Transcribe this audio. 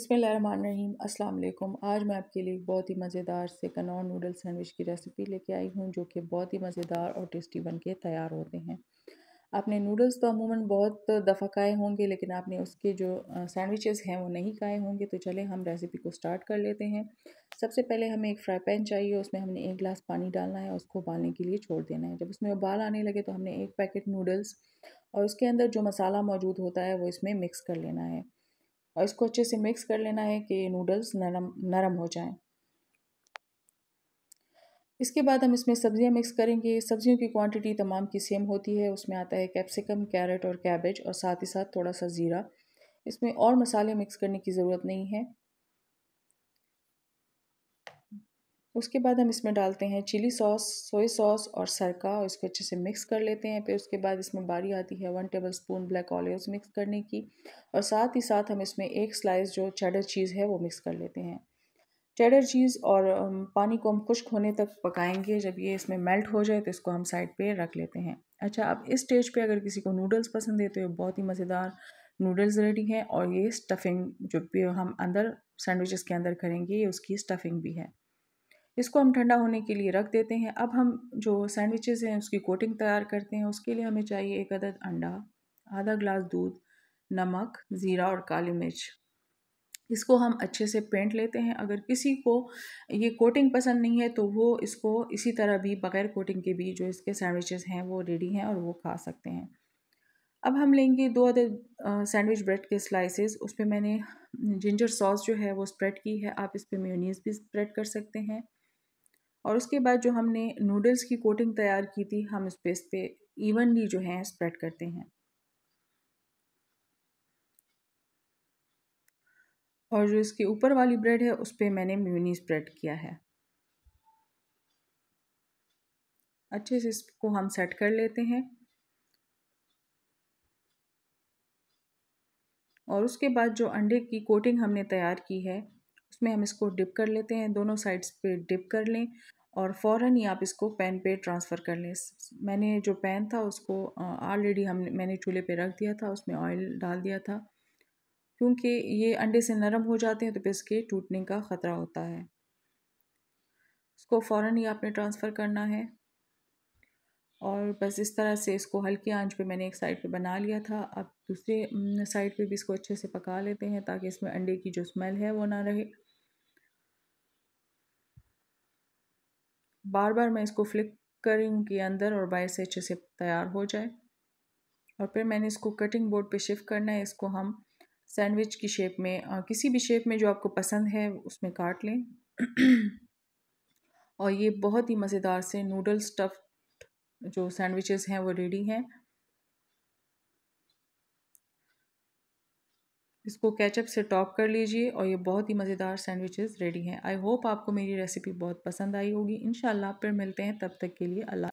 रहीम अस्सलाम वालेकुम आज मैं आपके लिए एक बहुत ही मज़ेदार से कनौर नूडल सैंडविच की रेसिपी लेके आई हूँ जो कि बहुत ही मज़ेदार और टेस्टी बन के तैयार होते हैं आपने नूडल्स तो अमूमन बहुत दफ़ा खाए होंगे लेकिन आपने उसके जो सैंडविचेस हैं वो नहीं खाए होंगे तो चले हम रेसिपी को स्टार्ट कर लेते हैं सबसे पहले हमें एक फ्राई पैन चाहिए उसमें हमने एक गिलास पानी डालना है उसको उबालने के लिए छोड़ देना है जब उसमें उबाल आने लगे तो हमने एक पैकेट नूडल्स और उसके अंदर जो मसाला मौजूद होता है वो इसमें मिक्स कर लेना है और इसको अच्छे से मिक्स कर लेना है कि नूडल्स नरम नरम हो जाएं इसके बाद हम इसमें सब्जियां मिक्स करेंगे सब्जियों की क्वांटिटी तमाम की सेम होती है उसमें आता है कैप्सिकम कैरेट और कैबेज और साथ ही साथ थोड़ा सा ज़ीरा इसमें और मसाले मिक्स करने की ज़रूरत नहीं है उसके बाद हम इसमें डालते हैं चिली सॉस सोया सॉस और सरका इसको अच्छे से मिक्स कर लेते हैं फिर उसके बाद इसमें बारी आती है one tablespoon black olives mix करने की और साथ ही साथ हम इसमें एक स्लाइस जो चेडर चीज़ है वो मिक्स कर लेते हैं चेडर चीज़ और पानी को हम खुश्क होने तक पकाएंगे जब ये इसमें मेल्ट हो जाए तो इसको हम साइड पे रख लेते हैं अच्छा अब इस स्टेज पे अगर किसी को नूडल्स पसंद है तो ये बहुत ही मज़ेदार नूडल्स रेडी हैं और ये स्टफिंग जो भी हम अंदर सैंडविचेस के अंदर करेंगे ये उसकी स्टफिंग भी है इसको हम ठंडा होने के लिए रख देते हैं अब हम जो सैंडविचेज़ हैं उसकी कोटिंग तैयार करते हैं उसके लिए हमें चाहिए एक अदद अंडा आधा ग्लास दूध नमक ज़ीरा और काली मिर्च इसको हम अच्छे से पेंट लेते हैं अगर किसी को ये कोटिंग पसंद नहीं है तो वो इसको इसी तरह भी बग़ैर कोटिंग के भी जो इसके सैंडविचेस हैं वो रेडी हैं और वो खा सकते हैं अब हम लेंगे दो अदर सैंडविच ब्रेड के स्लाइसेस उस पर मैंने जिंजर सॉस जो है वो स्प्रेड की है आप इस पर मेयोनीज़ भी स्प्रेड कर सकते हैं और उसके बाद जो हमने नूडल्स की कोटिंग तैयार की थी हम इस पे इस पर इवनली जो है स्प्रेड करते हैं और जो इसके ऊपर वाली ब्रेड है उस पर मैंने म्यूनी स्प्रेड किया है अच्छे से इसको हम सेट कर लेते हैं और उसके बाद जो अंडे की कोटिंग हमने तैयार की है उसमें हम इसको डिप कर लेते हैं दोनों साइड्स पे डिप कर लें और फ़ौर ही आप इसको पैन पे ट्रांसफ़र कर लें मैंने जो पैन था उसको ऑलरेडी हम मैंने चूल्हे पे रख दिया था उसमें ऑयल डाल दिया था क्योंकि ये अंडे से नरम हो जाते हैं तो फिर इसके टूटने का ख़तरा होता है इसको फ़ौर ही आपने ट्रांसफ़र करना है और बस इस तरह से इसको हल्के आंच पे मैंने एक साइड पे बना लिया था अब दूसरे साइड पे भी इसको अच्छे से पका लेते हैं ताकि इसमें अंडे की जो स्मेल है वो ना रहे बार बार मैं इसको फ्लिक कर रही हूँ कि अंदर और बाहर से अच्छे से तैयार हो जाए और फिर मैंने इसको कटिंग बोर्ड पे शिफ्ट करना है इसको हम सैंडविच की शेप में आ, किसी भी शेप में जो आपको पसंद है उसमें काट लें और ये बहुत ही मज़ेदार से नूडल स्टफ़ जो सैंडविचेस हैं वो रेडी हैं इसको कैचअप से टॉप कर लीजिए और ये बहुत ही मज़ेदार सैंडविचेस रेडी हैं आई होप आपको मेरी रेसिपी बहुत पसंद आई होगी इन फिर मिलते हैं तब तक के लिए अल्लाह